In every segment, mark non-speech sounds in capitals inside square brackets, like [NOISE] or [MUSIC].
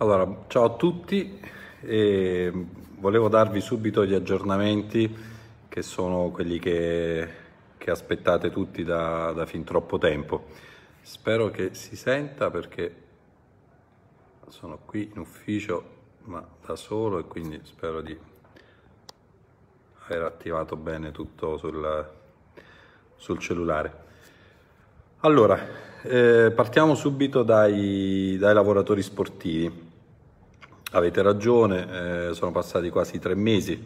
Allora, ciao a tutti, e volevo darvi subito gli aggiornamenti che sono quelli che, che aspettate tutti da, da, fin troppo tempo. Spero che si senta perché sono qui in ufficio ma da solo e quindi spero di aver attivato bene tutto sul, sul cellulare. Allora, eh, partiamo subito dai, dai lavoratori sportivi. Avete ragione, eh, sono passati quasi tre mesi.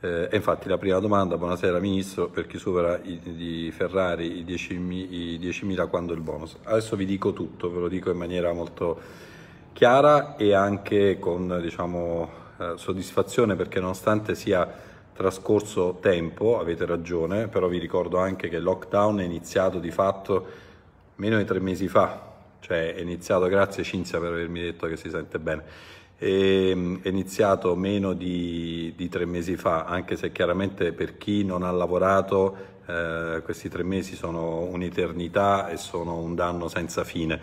Eh, infatti la prima domanda, buonasera Ministro, per chi supera i, di Ferrari i 10.000 10 quando il bonus? Adesso vi dico tutto, ve lo dico in maniera molto chiara e anche con diciamo, eh, soddisfazione perché nonostante sia trascorso tempo, avete ragione, però vi ricordo anche che il lockdown è iniziato di fatto meno di tre mesi fa, cioè è iniziato, grazie Cinzia per avermi detto che si sente bene, Mm, è iniziato meno di, di, tre mesi fa, anche se chiaramente per chi non ha lavorato eh, questi tre mesi sono un'eternità e sono un danno senza fine.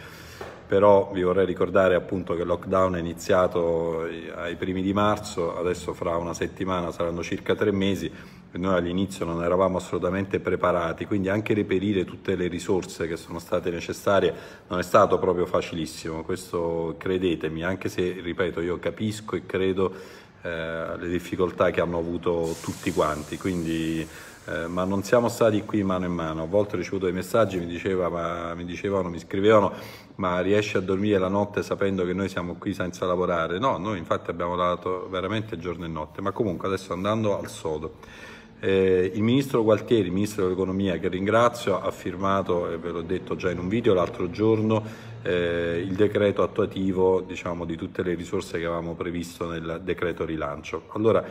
Però vi vorrei ricordare appunto che il lockdown è iniziato eh, ai primi di marzo, adesso fra una settimana saranno circa tre mesi, noi all'inizio non eravamo assolutamente preparati, quindi anche reperire tutte le risorse che sono state necessarie non è stato proprio facilissimo, questo credetemi, anche se, ripeto, io capisco e credo eh, le difficoltà che hanno avuto tutti quanti, quindi, eh, ma non siamo stati qui mano in mano, a volte ho ricevuto dei messaggi, mi, diceva, ma, mi dicevano, mi scrivevano, ma riesci a dormire la notte sapendo che noi siamo qui senza lavorare? No, noi infatti abbiamo lavorato veramente giorno e notte, ma comunque adesso andando al sodo. Eh, il ministro Gualtieri, ministro dell'economia che ringrazio, ha firmato, e ve l'ho detto già in un video l'altro giorno, eh, il decreto attuativo diciamo, di tutte le risorse che avevamo previsto nel decreto rilancio. Allora,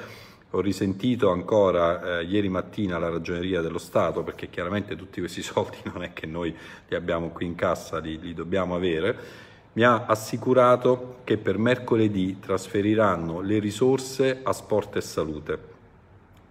ho risentito ancora eh, ieri mattina la ragioneria dello Stato perché chiaramente tutti questi [LAUGHS] soldi non è che noi li abbiamo qui in cassa, li, li dobbiamo avere mi ha assicurato che per mercoledì trasferiranno le risorse a Sport e Salute.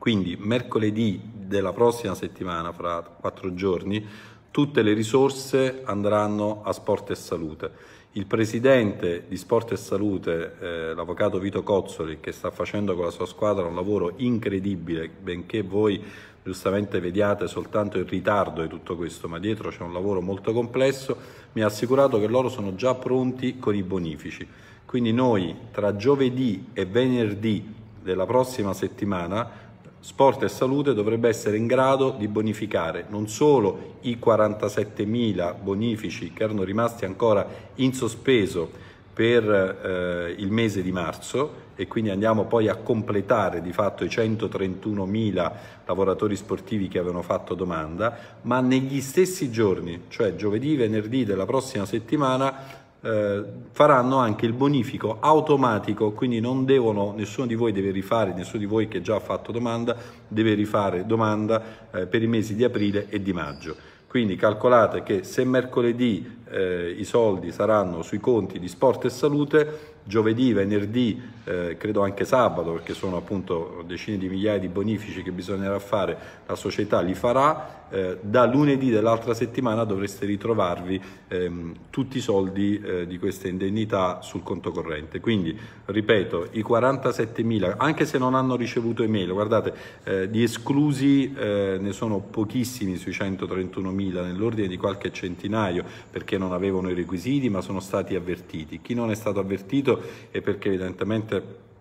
Quindi mercoledì della prossima settimana, fra quattro giorni, tutte le risorse andranno a Sport e Salute. Il presidente di Sport e Salute, eh, l'avvocato Vito Cozzoli, che sta facendo con la sua squadra un lavoro incredibile, benché voi giustamente vediate soltanto il ritardo di tutto questo, ma dietro c'è un lavoro molto complesso, mi ha assicurato che loro sono già pronti con i bonifici. Quindi noi tra giovedì e venerdì della prossima settimana Sport e Salute dovrebbe essere in grado di bonificare non solo i 47.000 bonifici che erano rimasti ancora in sospeso per eh, il mese di marzo e quindi andiamo poi a completare di fatto i 131.000 lavoratori sportivi che avevano fatto domanda, ma negli stessi giorni, cioè giovedì, venerdì della prossima settimana, eh, faranno anche il bonifico automatico, quindi non devono, nessuno di voi deve rifare, nessuno di voi che già ha fatto domanda deve rifare domanda eh, per i mesi di aprile e di maggio. Quindi calcolate che se mercoledì eh, i soldi saranno sui conti di sport e salute, giovedì, venerdì, eh, credo anche sabato, perché sono appunto decine di migliaia di bonifici che bisognerà fare, la società li farà, eh, da lunedì dell'altra settimana dovreste ritrovarvi ehm, tutti i soldi eh, di queste indennità sul conto corrente. Quindi, ripeto, i 47.000, anche se non hanno ricevuto email, guardate, eh, di esclusi eh, ne sono pochissimi sui 131.000, nell'ordine di qualche centinaio, perché non non avevano i requisiti ma sono stati avvertiti. Chi non è stato avvertito è perché evidentemente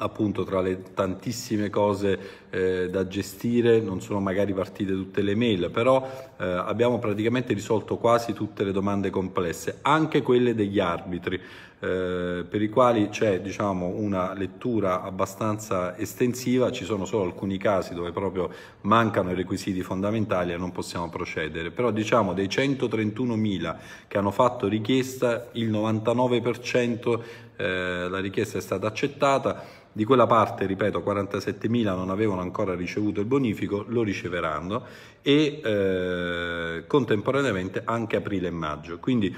appunto tra le tantissime cose eh, da gestire non sono magari partite tutte le mail però eh, abbiamo praticamente risolto quasi tutte le domande complesse anche quelle degli arbitri eh, per i quali c'è diciamo, una lettura abbastanza estensiva, ci sono solo alcuni casi dove proprio mancano i requisiti fondamentali e non possiamo procedere, però diciamo dei 131.000 che hanno fatto richiesta il 99% eh, la richiesta è stata accettata, di quella parte, ripeto, 47.000 non avevano ancora ricevuto il bonifico, lo riceveranno e eh, contemporaneamente anche aprile e maggio. Quindi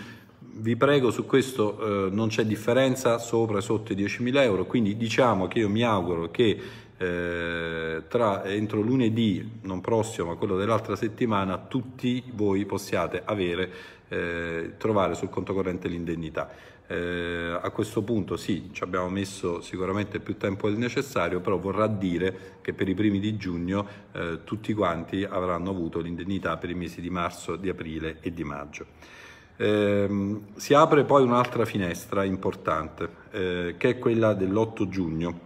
vi prego su questo eh, non c'è differenza sopra e sotto i 10.000 euro quindi diciamo che io mi auguro che eh, tra, entro lunedì non prossimo ma quello dell'altra settimana tutti voi possiate avere eh, trovare sul conto corrente l'indennità eh, a questo punto sì ci abbiamo messo sicuramente più tempo del necessario però vorrà dire che per i primi di giugno eh, tutti quanti avranno avuto l'indennità per i mesi di marzo di aprile e di maggio eh, si apre poi un'altra finestra importante, eh, che è quella dell'8 giugno.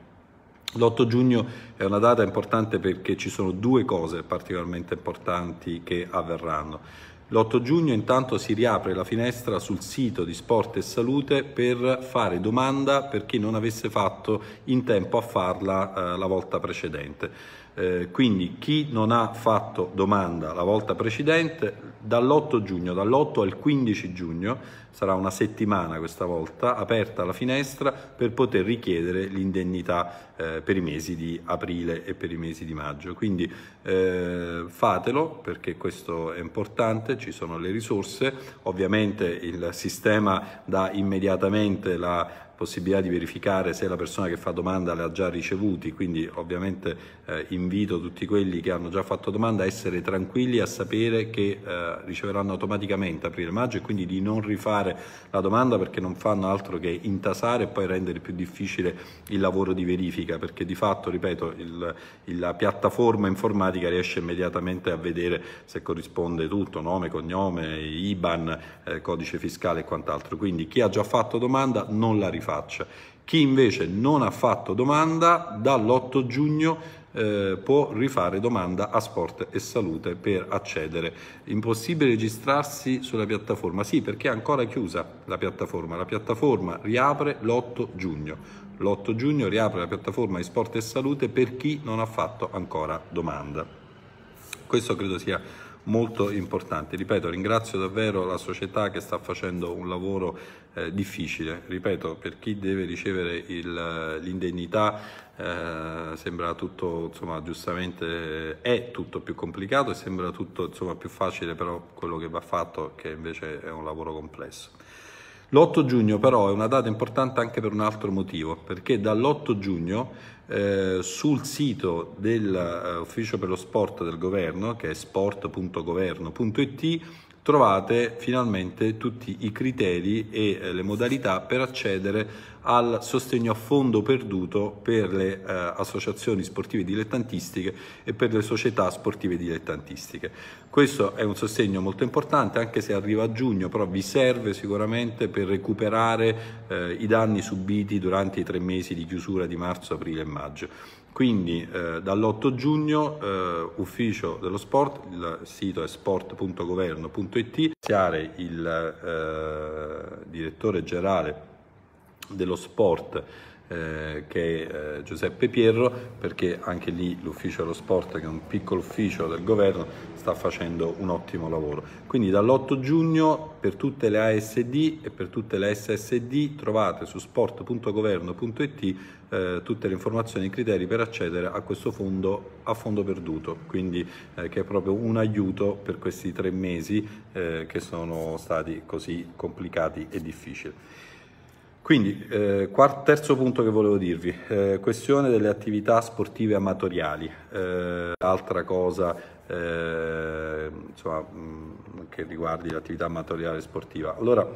L'8 giugno è una data importante perché ci sono due cose particolarmente importanti che avverranno. L'8 giugno intanto si riapre la finestra sul sito di Sport e Salute per fare domanda per chi non avesse fatto in tempo a farla eh, la volta precedente. Eh, quindi chi non ha fatto domanda la volta precedente, dall'8 giugno, dall'8 al 15 giugno, sarà una settimana questa volta, aperta la finestra per poter richiedere l'indennità eh, per i mesi di aprile e per i mesi di maggio. Quindi eh, fatelo perché questo è importante, ci sono le risorse, ovviamente il sistema dà immediatamente la possibilità di verificare se la persona che fa domanda le ha già ricevuti, quindi ovviamente eh, invito tutti quelli che hanno già fatto domanda a essere tranquilli, a sapere che eh, riceveranno automaticamente aprile-maggio e quindi di non rifare la domanda perché non fanno altro che intasare e poi rendere più difficile il lavoro di verifica, perché di fatto, ripeto, il, il, la piattaforma informatica riesce immediatamente a vedere se corrisponde tutto, nome, cognome, IBAN, eh, codice fiscale e quant'altro. Quindi chi ha già fatto domanda non la rifà faccia. Chi invece non ha fatto domanda, dall'8 giugno eh, può rifare domanda a Sport e Salute per accedere. Impossibile registrarsi sulla piattaforma? Sì, perché è ancora chiusa la piattaforma. La piattaforma riapre l'8 giugno. L'8 giugno riapre la piattaforma di Sport e Salute per chi non ha fatto ancora domanda. Questo credo sia molto importante. Ripeto, ringrazio davvero la società che sta facendo un lavoro eh, difficile, ripeto, per chi deve ricevere l'indennità eh, sembra tutto, insomma, giustamente eh, è tutto più complicato e sembra tutto insomma, più facile, però quello che va fatto che invece è un lavoro complesso. L'8 giugno però è una data importante anche per un altro motivo, perché dall'8 giugno eh, sul sito dell'Ufficio eh, per lo Sport del Governo, che è sport.governo.it, trovate finalmente tutti i criteri e eh, le modalità per accedere al sostegno a fondo perduto per le eh, associazioni sportive dilettantistiche e per le società sportive dilettantistiche. Questo è un sostegno molto importante anche se arriva a giugno, però vi serve sicuramente per recuperare eh, i danni subiti durante i tre mesi di chiusura di marzo, aprile e maggio. Quindi eh, dall'8 giugno eh, ufficio dello sport, il sito è sport.governo.it, iniziare il eh, direttore generale dello sport eh, che è eh, Giuseppe Pierro, perché anche lì l'ufficio dello sport, che è un piccolo ufficio del governo, sta facendo un ottimo lavoro. Quindi dall'8 giugno per tutte le ASD e per tutte le SSD trovate su sport.governo.it eh, tutte le informazioni e i criteri per accedere a questo fondo a fondo perduto, quindi eh, che è proprio un aiuto per questi tre mesi che sono stati così complicati e difficili. Quindi, eh, terzo punto che volevo dirvi, eh, questione delle attività sportive amatoriali, eh, altra cosa eh, insomma, mh, mm, che riguardi l'attività amatoriale sportiva. Allora,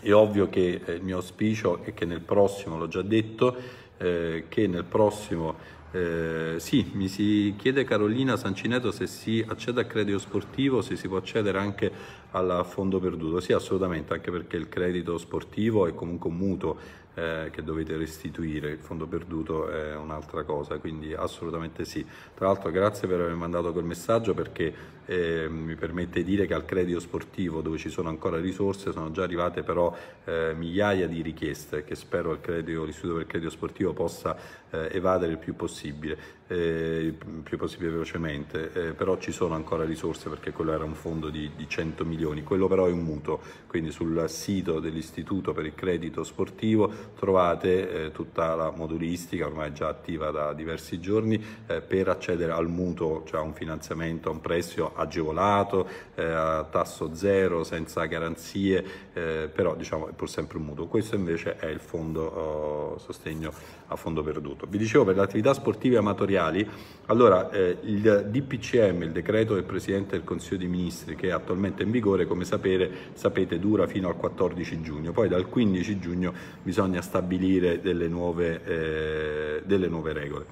è ovvio che eh, il mio auspicio è che nel prossimo, l'ho già detto, eh, che nel prossimo eh, sì, mi si chiede Carolina Sancineto se si accede al credito sportivo, se si può accedere anche al fondo perduto. Sì, assolutamente, anche perché il credito sportivo è comunque un mutuo eh, che dovete restituire, il fondo perduto è un'altra cosa, quindi assolutamente sì. Tra l'altro grazie per aver mandato quel messaggio perché eh, mi permette di dire che al credito sportivo dove ci sono ancora risorse sono già arrivate però eh, migliaia di richieste che spero l'istituto per il credito sportivo possa eh, evadere il più possibile, eh, più possibile velocemente, eh, però ci sono ancora risorse perché quello era un fondo di, di 100 milioni, quello però è un mutuo, quindi sul sito dell'Istituto per il Credito Sportivo trovate eh, tutta la modulistica, ormai già attiva da diversi giorni, eh, per accedere al mutuo, cioè a un finanziamento a un prezzo agevolato, eh, a tasso zero, senza garanzie, eh, però diciamo è pur sempre un mutuo. Questo invece è il fondo oh, sostegno a fondo perduto tutto. Vi dicevo per le attività sportive amatoriali, allora eh, il DPCM, il decreto del Presidente del Consiglio dei Ministri, che è attualmente in vigore, come sapere, sapete dura fino al 14 giugno, poi dal 15 giugno bisogna stabilire delle nuove, eh, delle nuove regole.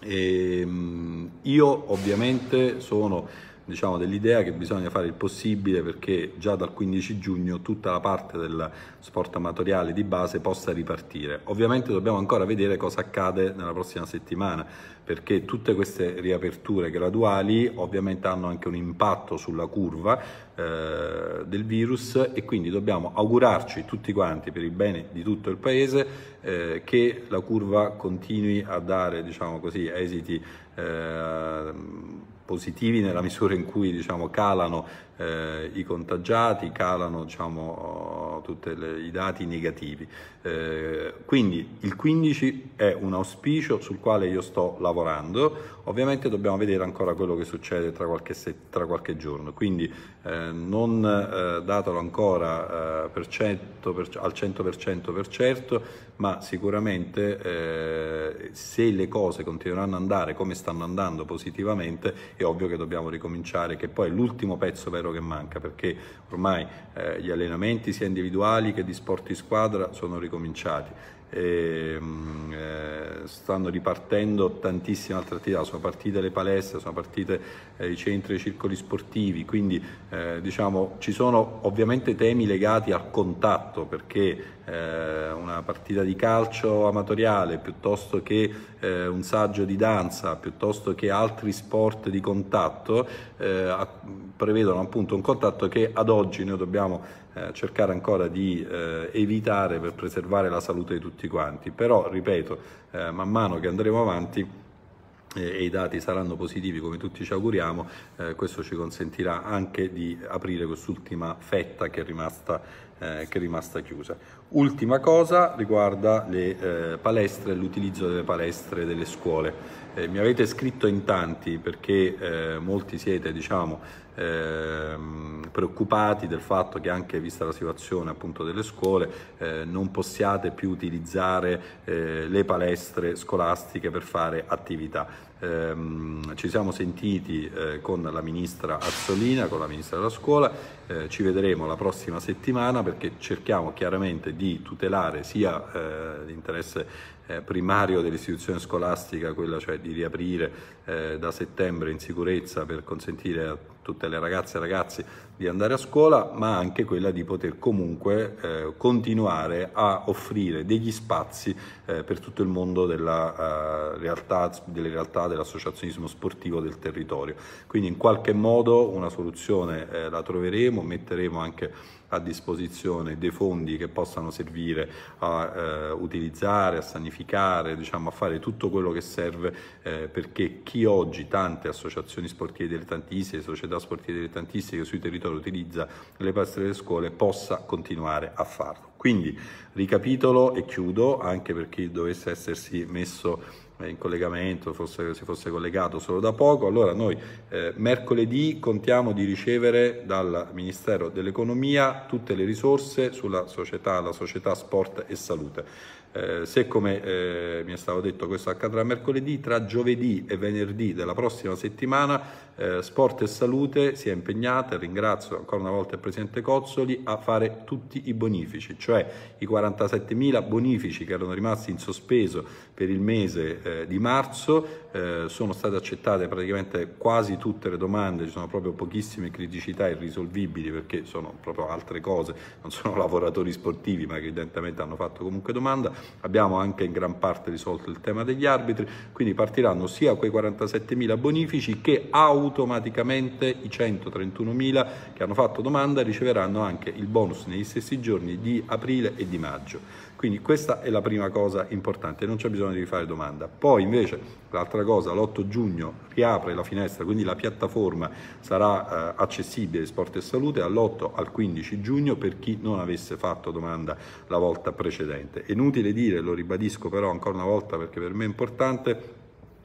E, ehm, io ovviamente sono diciamo, dell'idea che bisogna fare il possibile perché già dal 15 giugno tutta la parte del sport amatoriale di base possa ripartire. Ovviamente dobbiamo ancora vedere cosa accade nella prossima settimana perché tutte queste riaperture graduali ovviamente hanno anche un impatto sulla curva eh, del virus e quindi dobbiamo augurarci tutti quanti per il bene di tutto il paese eh, che la curva continui a dare diciamo così, esiti eh, positivi nella misura in cui diciamo, calano eh, i contagiati, calano diciamo, eh, tutti i dati negativi. Eh, quindi il 15 è un auspicio sul quale io sto lavorando, ovviamente dobbiamo vedere ancora quello che succede tra qualche, tra qualche giorno, quindi eh, non eh, datelo ancora eh, per cento, per, al 100% per certo, ma sicuramente eh, se le cose continueranno ad andare come stanno andando positivamente è ovvio che dobbiamo ricominciare, che poi è l'ultimo pezzo vero che manca, perché ormai eh, gli allenamenti sia individuali che di sport di squadra sono ricominciati. E, ehm, stanno ripartendo tantissime altre attività, sono partite le palestre, sono partite eh, i centri, i circoli sportivi, quindi eh, diciamo, ci sono ovviamente temi legati al contatto perché eh, una partita di calcio amatoriale piuttosto che eh, un saggio di danza, piuttosto che altri sport di contatto eh, prevedono appunto un contatto che ad oggi noi dobbiamo eh, cercare ancora di eh, evitare per preservare la salute di tutti quanti. Però, ripeto, eh, man mano che andremo avanti eh, e i dati saranno positivi come tutti ci auguriamo, eh, questo ci consentirà anche di aprire quest'ultima fetta che è rimasta che è rimasta chiusa. Ultima cosa riguarda le eh, palestre, l'utilizzo delle palestre delle scuole. Eh, mi avete scritto in tanti perché eh, molti siete diciamo, eh, preoccupati del fatto che anche vista la situazione appunto, delle scuole eh, non possiate più utilizzare eh, le palestre scolastiche per fare attività. Ehm, ci siamo sentiti eh, con la ministra Azzolina, con la ministra della scuola, ci vedremo la prossima settimana perché cerchiamo chiaramente di tutelare sia l'interesse eh, primario dell'istituzione scolastica, quella cioè di riaprire eh, da settembre in sicurezza per consentire a tutte le ragazze e ragazzi di andare a scuola, ma anche quella di poter comunque eh, continuare a offrire degli spazi eh, per tutto il mondo della, eh, realtà, delle realtà dell'associazionismo sportivo del territorio. Quindi in qualche modo una soluzione eh, la troveremo, metteremo anche a disposizione dei fondi che possano servire a eh, utilizzare, a sanificare, diciamo, a fare tutto quello che serve eh, perché chi oggi tante associazioni sportive dilettantistiche, società sportive dilettantistiche sui territori utilizza le palestre delle scuole possa continuare a farlo. Quindi ricapitolo e chiudo anche per chi dovesse essersi messo eh, in collegamento, fosse, se fosse collegato solo da poco, allora noi eh, mercoledì contiamo di ricevere dal Ministero dell'Economia tutte le risorse sulla società, la società Sport e Salute. Eh, se come eh, mi è stato detto questo accadrà mercoledì, tra giovedì e venerdì della prossima settimana eh, Sport e Salute si è impegnata, ringrazio ancora una volta il Presidente Cozzoli, a fare tutti i bonifici, cioè i 47.000 bonifici che erano rimasti in sospeso per il mese eh, di marzo, eh, sono state accettate praticamente quasi tutte le domande, ci sono proprio pochissime criticità irrisolvibili perché sono proprio altre cose, non sono [LAUGHS] lavoratori sportivi ma che evidentemente hanno fatto comunque domanda, abbiamo anche in gran parte risolto il tema degli arbitri, quindi partiranno sia quei 47.000 bonifici che automaticamente i 131.000 che hanno fatto domanda riceveranno anche il bonus negli stessi giorni di aprile e di maggio. Quindi questa è la prima cosa importante, non c'è bisogno di fare domanda. Poi invece l'altra cosa, l'8 giugno riapre la finestra, quindi la piattaforma sarà eh, accessibile Sport e Salute all'8 al 15 giugno per chi non avesse fatto domanda la volta precedente. È inutile dire, lo ribadisco però ancora una volta perché per me è importante,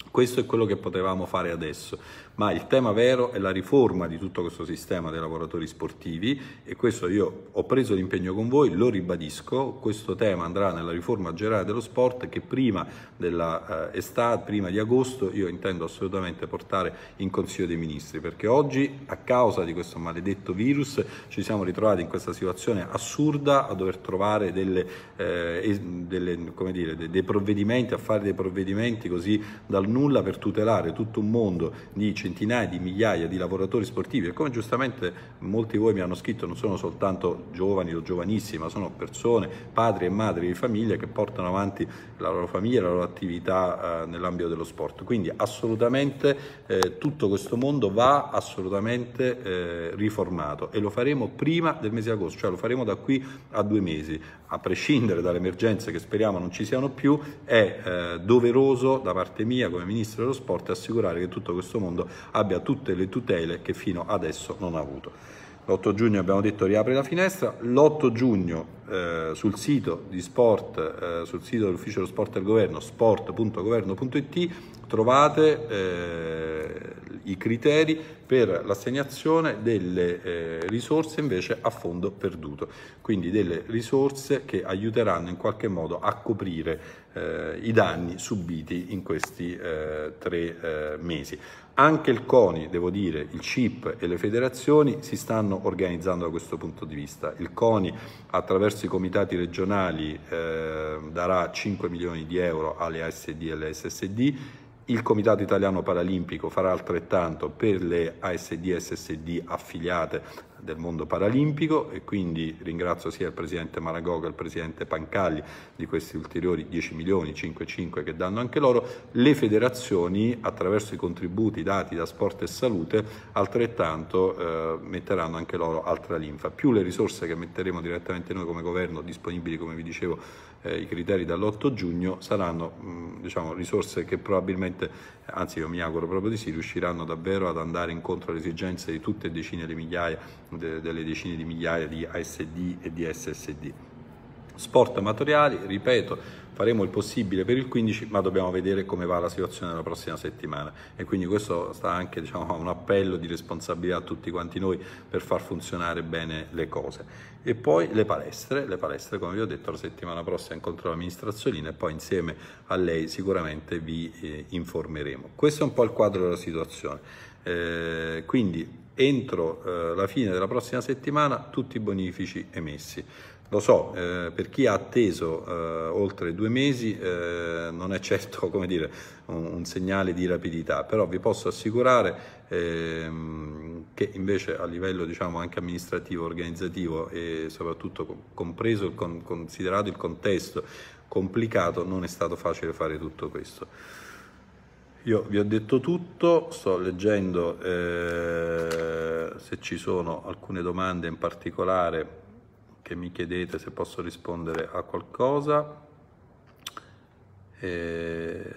questo è quello che potevamo fare adesso ma il tema vero è la riforma di tutto questo sistema dei lavoratori sportivi e questo io ho preso l'impegno con voi, lo ribadisco, questo tema andrà nella riforma generale dello sport che prima dell'estate, eh, prima di agosto, io intendo assolutamente portare in Consiglio dei Ministri, perché oggi a causa di questo maledetto virus ci siamo ritrovati in questa situazione assurda a dover trovare delle, eh, delle, dire, dei, dei provvedimenti, a fare dei provvedimenti così dal nulla per tutelare tutto un mondo di cittadini centinaia di migliaia di lavoratori sportivi e come giustamente molti di voi mi hanno scritto non sono soltanto giovani o giovanissimi, ma sono persone, padri e madri di famiglia che portano avanti la loro famiglia e la loro attività eh, nell'ambito dello sport. Quindi assolutamente eh, tutto questo mondo va assolutamente eh, riformato e lo faremo prima del mese di agosto, cioè lo faremo da qui a due mesi a prescindere dalle emergenze che speriamo non ci siano più, è eh, doveroso da parte mia come Ministro dello Sport assicurare che tutto questo mondo abbia tutte le tutele che fino adesso non ha avuto. L'8 giugno abbiamo detto riapre la finestra, l'8 giugno eh, sul sito di sport, eh, sul sito dell'ufficio dello sport del governo, sport.governo.it, trovate eh, i criteri per l'assegnazione delle eh, risorse invece a fondo perduto, quindi delle risorse che aiuteranno in qualche modo a coprire eh, i danni subiti in questi eh, tre eh, mesi. Anche il CONI, devo dire, il CIP e le federazioni si stanno organizzando da questo punto di vista. Il CONI attraverso i comitati regionali eh, darà 5 milioni di euro alle ASD e alle SSD il Comitato Italiano Paralimpico farà altrettanto per le ASD-SSD e affiliate del mondo paralimpico e quindi ringrazio sia il presidente Maragò che il presidente Pancalli di questi ulteriori 10 milioni, 5,5 che danno anche loro, le federazioni attraverso i contributi dati da Sport e Salute altrettanto eh, metteranno anche loro altra linfa, più le risorse che metteremo direttamente noi come governo disponibili come vi dicevo eh, i criteri dall'8 giugno saranno mh, mm, diciamo, risorse che probabilmente, anzi io mi auguro proprio di sì, riusciranno davvero ad andare incontro alle esigenze di tutte le decine di migliaia, de, delle decine di migliaia di ASD e di SSD. Sport amatoriali, ripeto, faremo il possibile per il 15, ma dobbiamo vedere come va la situazione la prossima settimana. E quindi questo sta anche diciamo, un appello di responsabilità a tutti quanti noi per far funzionare bene le cose. E poi le palestre, le palestre come vi ho detto la settimana prossima incontro la ministra Azzolina e poi insieme a lei sicuramente vi eh, informeremo. Questo è un po' il quadro della situazione. Eh, quindi entro eh, la fine della prossima settimana tutti i bonifici emessi. Lo so, eh, per chi ha atteso eh, oltre due mesi eh, non è certo [LAUGHS] dire, un, un segnale di rapidità, però vi posso assicurare ehm, che invece a livello diciamo, anche amministrativo, organizzativo e soprattutto compreso, il considerato il contesto complicato, non è stato facile fare tutto questo. Io vi ho detto tutto, sto leggendo eh, se ci sono alcune domande in particolare che mi chiedete se posso rispondere a qualcosa. Eh,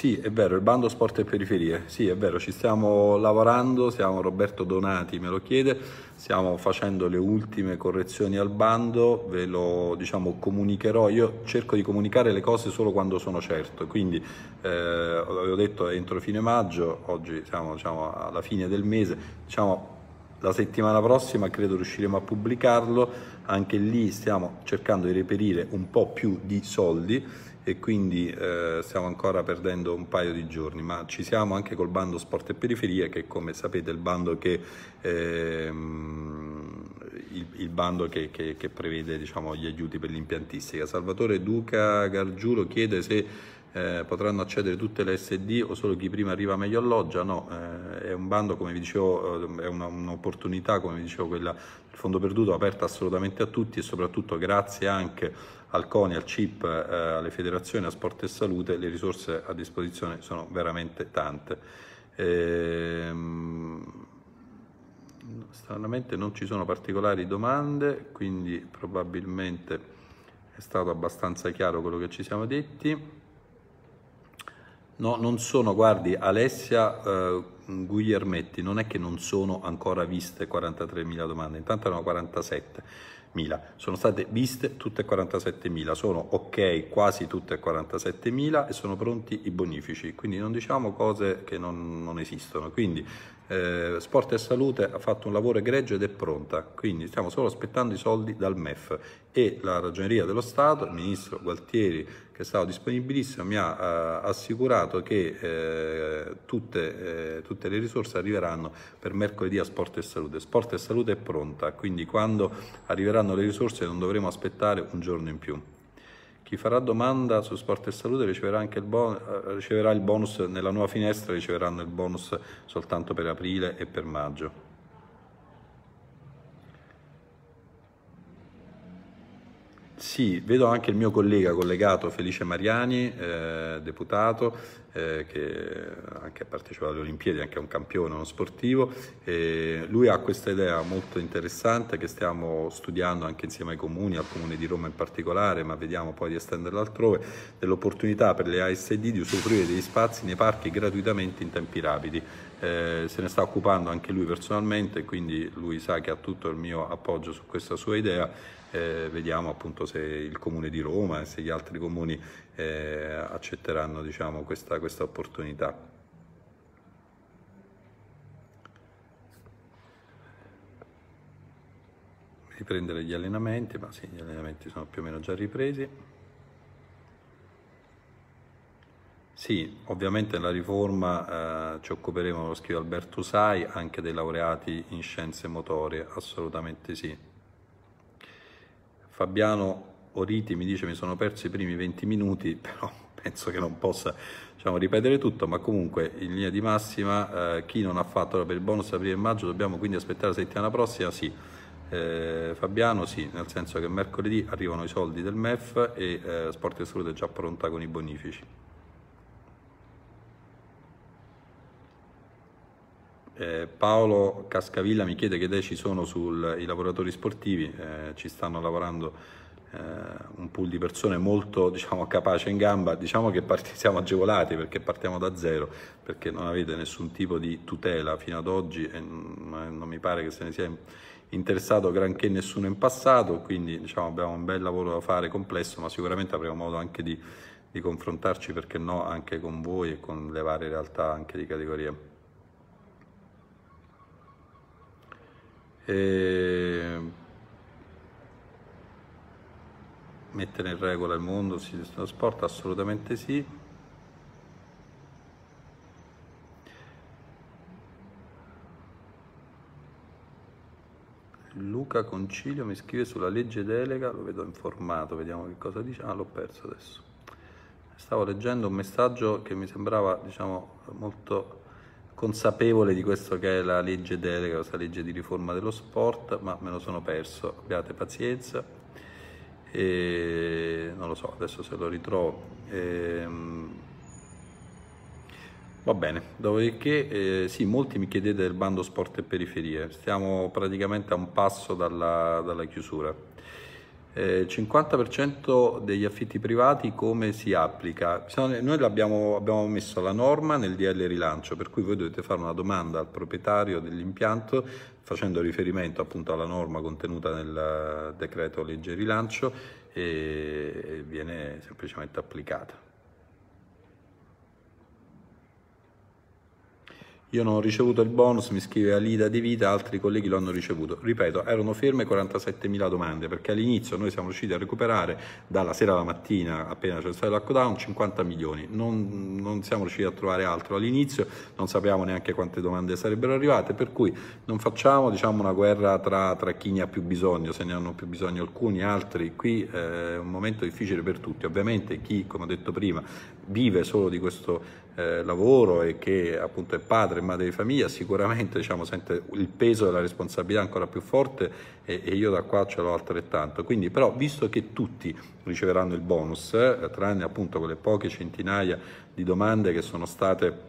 Sì, è vero, il bando sport e periferie, sì è vero, ci stiamo lavorando, siamo Roberto Donati me lo chiede, stiamo facendo le ultime correzioni al bando, ve lo diciamo, comunicherò, io cerco di comunicare le cose solo quando sono certo, quindi eh, avevo detto entro fine maggio, oggi siamo diciamo, alla fine del mese, diciamo la settimana prossima credo riusciremo a pubblicarlo, anche lì stiamo cercando di reperire un po' più di soldi e quindi eh, stiamo ancora perdendo un paio di giorni, ma ci siamo anche col bando Sport e Periferie che come sapete è il bando che, eh, il, il bando che, che, che prevede diciamo, gli aiuti per l'impiantistica. Salvatore Duca Gargiulo chiede se eh, potranno accedere tutte le SD o solo chi prima arriva meglio alloggia? No, eh, è un bando, come vi dicevo, eh, è un'opportunità, un come vi dicevo, quella del fondo perduto, aperta assolutamente a tutti e soprattutto grazie anche a al CONI, al CIP, eh, alle federazioni, a Sport e Salute, le risorse a disposizione sono veramente tante. Ehm, stranamente non ci sono particolari domande, quindi probabilmente è stato abbastanza chiaro quello che ci siamo detti. No, non sono, guardi, Alessia eh, Guglielmetti, non è che non sono ancora viste 43.000 domande, intanto erano 47 sono state viste tutte 47.000, sono ok quasi tutte 47.000 e sono pronti i bonifici, quindi non diciamo cose che non, non esistono. Quindi eh, Sport e Salute ha fatto un lavoro egregio ed è pronta, quindi stiamo solo aspettando i soldi dal MEF e la Ragioneria dello Stato, il Ministro Gualtieri che è stato disponibilissimo mi ha eh, assicurato che eh, tutte, eh, tutte, le risorse arriveranno per mercoledì a Sport e Salute. Sport e Salute è pronta, quindi quando arriveranno le risorse non dovremo aspettare un giorno in più. Chi farà domanda su sport e salute riceverà, anche il, bonus, eh, riceverà il bonus nella nuova finestra, riceveranno il bonus soltanto per aprile e per maggio. Sì, vedo anche il mio collega collegato Felice Mariani, eh, deputato, eh, che anche ha partecipato alle Olimpiadi, anche un campione, uno sportivo. E lui ha questa idea molto interessante che stiamo studiando anche insieme ai comuni, al comune di Roma in particolare, ma vediamo poi di estenderla altrove, dell'opportunità per le ASD di usufruire degli spazi nei parchi gratuitamente in tempi rapidi. Eh, se ne sta occupando anche lui personalmente, quindi lui sa che ha tutto il mio appoggio su questa sua idea, eh, vediamo appunto se il Comune di Roma e se gli altri comuni eh, accetteranno diciamo, questa, questa opportunità. riprendere gli allenamenti, ma sì, gli allenamenti sono più o meno già ripresi. Sì, ovviamente nella riforma eh, ci occuperemo, lo scrive Alberto Sai, anche dei laureati in scienze motorie, assolutamente sì. Fabiano Oriti mi dice mi sono perso i primi 20 minuti, [LAUGHS] però penso che non possa diciamo, ripetere tutto, ma comunque in linea di massima eh, chi non ha fatto per il bonus aprile e maggio dobbiamo quindi aspettare la settimana prossima, sì. Eh, Fabiano sì, nel senso che mercoledì arrivano i soldi del MEF e eh, Sport e Salute è già pronta con i bonifici. Eh, Paolo Cascavilla mi chiede che idee ci sono sui lavoratori sportivi, eh, ci stanno lavorando eh, un pool di persone molto diciamo, capace in gamba, diciamo che [LAUGHS] siamo agevolati perché partiamo da zero, perché non avete nessun tipo di tutela fino ad oggi e non, eh, non mi pare che se ne sia interessato granché nessuno in passato, quindi diciamo, abbiamo un bel lavoro da fare complesso, ma sicuramente avremo modo anche di, di confrontarci, perché no, anche con voi e con le varie realtà anche di categoria. Ehm, mettere in regola il mondo, il sistema dello sport, assolutamente sì. Luca Concilio mi scrive sulla legge delega, lo vedo informato, vediamo che cosa dice. Ah, l'ho perso adesso. Stavo leggendo un messaggio che mi sembrava, diciamo, molto consapevole di questo che è la legge delega, questa legge di riforma dello sport, ma me lo sono perso, abbiate pazienza, e non lo so, adesso se lo ritrovo. E, ehm, va bene, dopodiché eh, sì, molti mi chiedete del bando sport e periferie, stiamo praticamente a un passo dalla, dalla chiusura eh, 50% degli affitti privati come si applica? Noi abbiamo messo la norma nel DL rilancio, per cui voi dovete fare una domanda al proprietario dell'impianto facendo riferimento appunto alla norma contenuta nel eh, decreto legge rilancio e viene semplicemente applicata. Io non ho ricevuto il bonus, mi scrive Alida di Vita, altri colleghi lo hanno ricevuto. Ripeto, erano ferme 47.000 domande perché all'inizio noi siamo riusciti a recuperare dalla sera alla mattina, appena c'è stato il lockdown, 50 milioni. Non, non siamo riusciti a trovare altro all'inizio, non sapevamo neanche quante domande sarebbero arrivate, per cui non facciamo diciamo, una guerra tra, tra, chi ne ha più bisogno, se ne hanno più bisogno alcuni, altri. Qui eh, è un momento difficile per tutti. Ovviamente chi, come ho detto prima, vive solo di questo eh, lavoro e che appunto è padre e madre di famiglia, sicuramente diciamo, sente il peso della responsabilità ancora più forte e, e io da qua ce l'ho altrettanto. Quindi però visto che tutti riceveranno il bonus, eh, tranne appunto quelle poche centinaia di domande che sono state...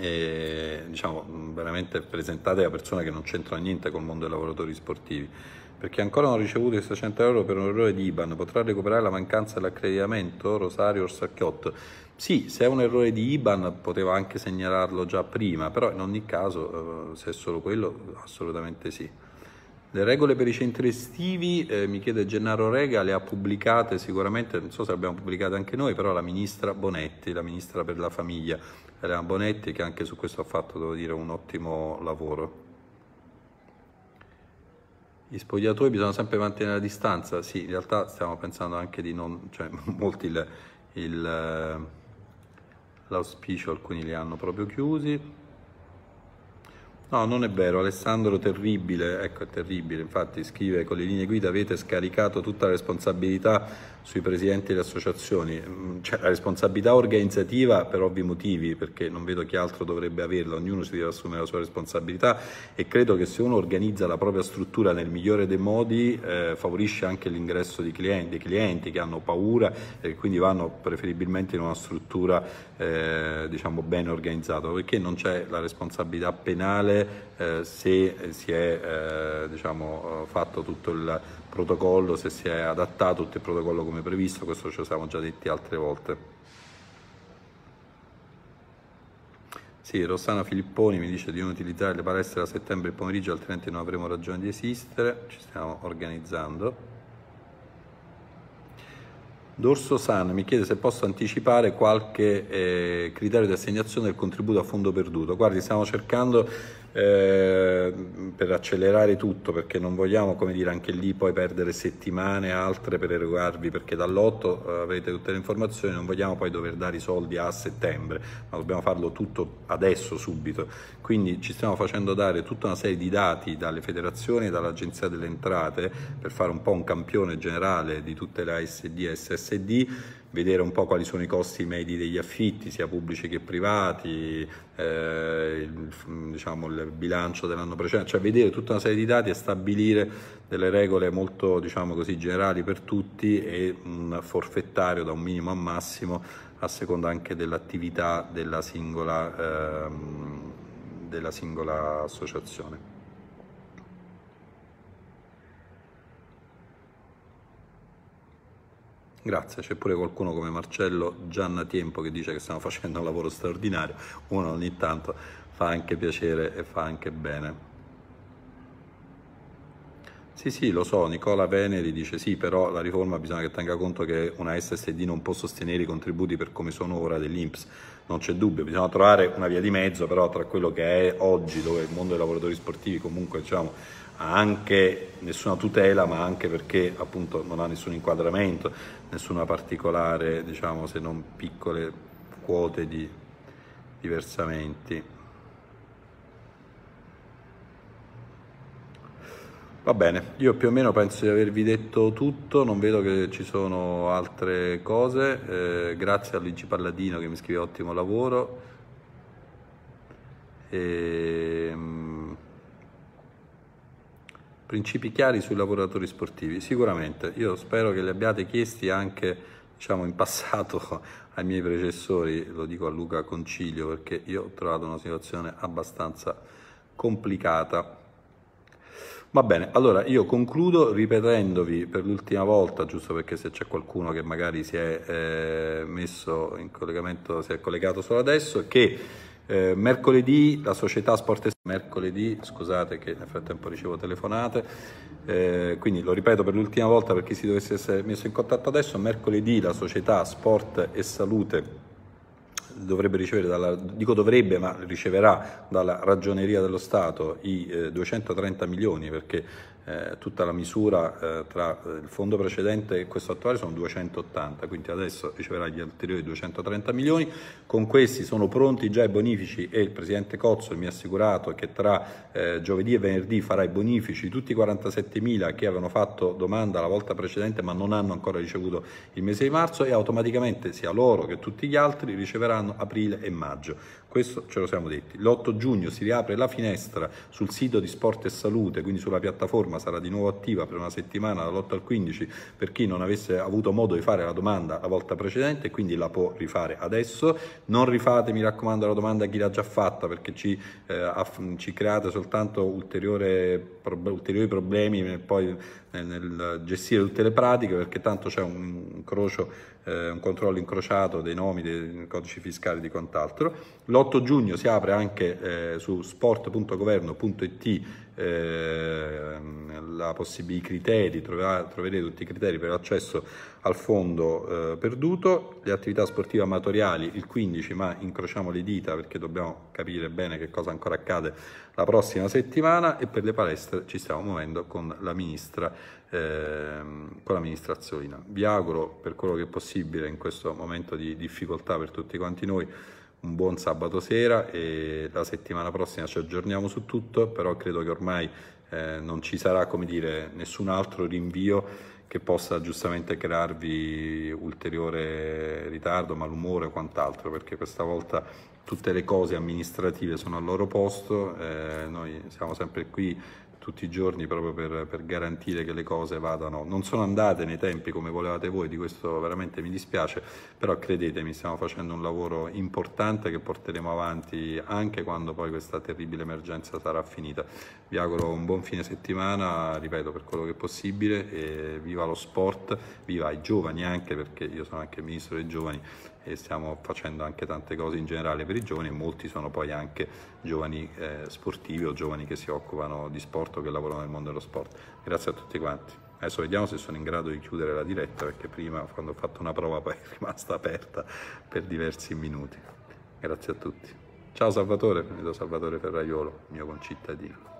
E, eh, diciamo veramente presentate da persone che non c'entrano niente col mondo dei lavoratori sportivi perché ancora non ha ricevuto i 600 euro per un errore di IBAN potrà recuperare la mancanza dell'accreditamento Rosario Orsacchiotto sì, se è un errore di IBAN poteva anche segnalarlo già prima, però in ogni caso, eh, se è solo quello, assolutamente sì. Le regole per i centri estivi, eh, mi chiede Gennaro Rega, le ha pubblicate sicuramente, non so se le abbiamo pubblicate anche noi, però la ministra Bonetti, la ministra per la famiglia, Elena Bonetti, che anche su questo ha fatto, devo dire, un ottimo lavoro. Gli spogliatoi bisogna sempre mantenere la distanza? Sì, in realtà stiamo pensando anche di non... cioè [LAUGHS] molti il, il eh, l'auspicio alcuni li hanno proprio chiusi No, non è vero, Alessandro terribile, ecco è terribile, infatti scrive con le linee guida avete scaricato tutta la responsabilità sui presidenti delle associazioni, mm, cioè la responsabilità organizzativa per ovvi motivi, perché non vedo chi altro dovrebbe averla, ognuno si deve assumere la sua responsabilità e credo che se uno organizza la propria struttura nel migliore dei modi eh, favorisce anche l'ingresso di clienti, dei clienti che hanno paura e quindi vanno preferibilmente in una struttura eh, diciamo ben organizzata, perché non c'è la responsabilità penale eh, se si è eh, diciamo, eh, fatto tutto il protocollo, se si è adattato tutto il protocollo come previsto, questo ce lo siamo già detti altre volte. Sì, Rossana Filipponi mi dice di non utilizzare le palestre da settembre e pomeriggio, altrimenti non avremo ragione di esistere. Ci stiamo organizzando. Dorso San mi chiede se posso anticipare qualche eh, criterio di assegnazione del contributo a fondo perduto. Guardi, stiamo cercando Ehm, per accelerare tutto perché non vogliamo come dire anche lì poi perdere settimane altre per erogarvi perché dall'8 eh, avrete tutte le informazioni non vogliamo poi dover dare i soldi a settembre ma dobbiamo farlo tutto adesso subito quindi ci stiamo facendo dare tutta una serie di dati dalle federazioni e dall'agenzia delle entrate per fare un po' un campione generale di tutte le ASD e SSD vedere un po' quali sono i costi medi degli affitti, sia pubblici che privati, eh, il, diciamo, il bilancio dell'anno precedente, cioè vedere tutta una serie di dati e stabilire delle regole molto diciamo così, generali per tutti e un forfettario da un minimo a massimo a seconda anche dell'attività della, ehm, della singola associazione. Grazie, c'è pure qualcuno come Marcello Gianna Tiempo che dice che stiamo [LAUGHS] facendo un lavoro straordinario, uno ogni tanto fa anche piacere e fa anche bene. Sì, sì, lo so, Nicola Veneri dice sì, però la riforma bisogna che tenga conto che una SSD non può sostenere i contributi per come sono ora dell'Inps, non c'è dubbio, bisogna trovare una via di mezzo però tra quello che è oggi, dove il mondo dei lavoratori sportivi comunque diciamo, ha anche nessuna tutela, ma anche perché appunto non ha nessun inquadramento, nessuna particolare, diciamo, se non piccole quote di, di versamenti. Va bene, io più o meno penso di avervi detto tutto, non vedo che ci sono altre cose, eh, grazie a Luigi Palladino che mi scrive ottimo lavoro. E, ehm, Principi chiari sui lavoratori sportivi, sicuramente. Io spero che li abbiate chiesti anche diciamo, in passato [LAUGHS] ai miei predecessori, lo dico a Luca Concilio, perché io ho trovato una situazione abbastanza complicata. Va bene, allora io concludo ripetendovi per l'ultima volta, giusto perché se c'è qualcuno che magari si è eh, messo in collegamento, si è collegato solo adesso, che eh, mercoledì la società Sport mercoledì, scusate che nel frattempo ricevo telefonate, eh, quindi lo ripeto per l'ultima volta per chi si dovesse essere messo in contatto adesso, mercoledì la società Sport e Salute dovrebbe ricevere, dalla, dico dovrebbe, ma riceverà dalla Ragioneria dello Stato i eh, 230 milioni perché eh, tutta la misura eh, tra eh, il fondo precedente e questo attuale sono 280, quindi adesso riceverà gli ulteriori 230 milioni, con questi sono pronti già i bonifici e il Presidente Cozzo mi ha assicurato che tra eh, giovedì e venerdì farà i bonifici tutti i 47 mila che avevano fatto domanda la volta precedente ma non hanno ancora ricevuto il mese di marzo e automaticamente sia loro che tutti gli altri riceveranno aprile e maggio. Questo ce lo siamo detti. L'8 giugno si riapre la finestra sul sito di Sport e Salute, quindi sulla piattaforma sarà di nuovo attiva per una settimana dall'8 al 15 per chi non avesse avuto modo di fare la domanda la volta precedente, quindi la può rifare adesso. Non rifate, mi raccomando, la domanda a chi l'ha già fatta perché ci, eh, ci create soltanto prob ulteriori problemi nel, poi, nel, eh, nel, gestire tutte le pratiche perché tanto c'è un, incrocio, eh, un controllo incrociato dei nomi, dei codici fiscali e di quant'altro. L'8 giugno si apre anche eh, su sport.governo.it eh, i criteri, troverà, troverete tutti i criteri per l'accesso al fondo eh, perduto, le attività sportive amatoriali il 15, ma incrociamo le dita perché dobbiamo capire bene che cosa ancora accade la prossima settimana e per le palestre ci stiamo muovendo con la ministra, eh, con la Vi auguro per quello che è possibile in questo momento di difficoltà per tutti quanti noi un buon sabato sera e la settimana prossima ci aggiorniamo su tutto, però credo che ormai eh, non ci sarà come dire, nessun altro rinvio che possa giustamente crearvi ulteriore ritardo, malumore o quant'altro, perché questa volta tutte le cose amministrative sono al loro posto, eh, noi siamo sempre qui tutti i giorni proprio per, per, garantire che le cose vadano. Non sono andate nei tempi come volevate voi, di questo veramente mi dispiace, però credetemi, stiamo facendo un lavoro importante che porteremo avanti anche quando poi questa terribile emergenza sarà finita. Vi auguro un buon fine settimana, ripeto, per quello che è possibile, viva lo sport, viva i giovani anche, perché io sono anche ministro dei giovani e stiamo facendo anche tante cose in generale per i giovani e molti sono poi anche giovani eh, sportivi o giovani che si occupano di sport o che lavorano nel mondo dello sport. Grazie a tutti quanti. Adesso vediamo se sono in grado di chiudere la diretta perché prima quando ho fatto una prova [LAUGHS] poi è rimasta aperta per diversi minuti. Grazie a tutti. Ciao Salvatore, mi vedo Salvatore Ferraiolo, mio concittadino.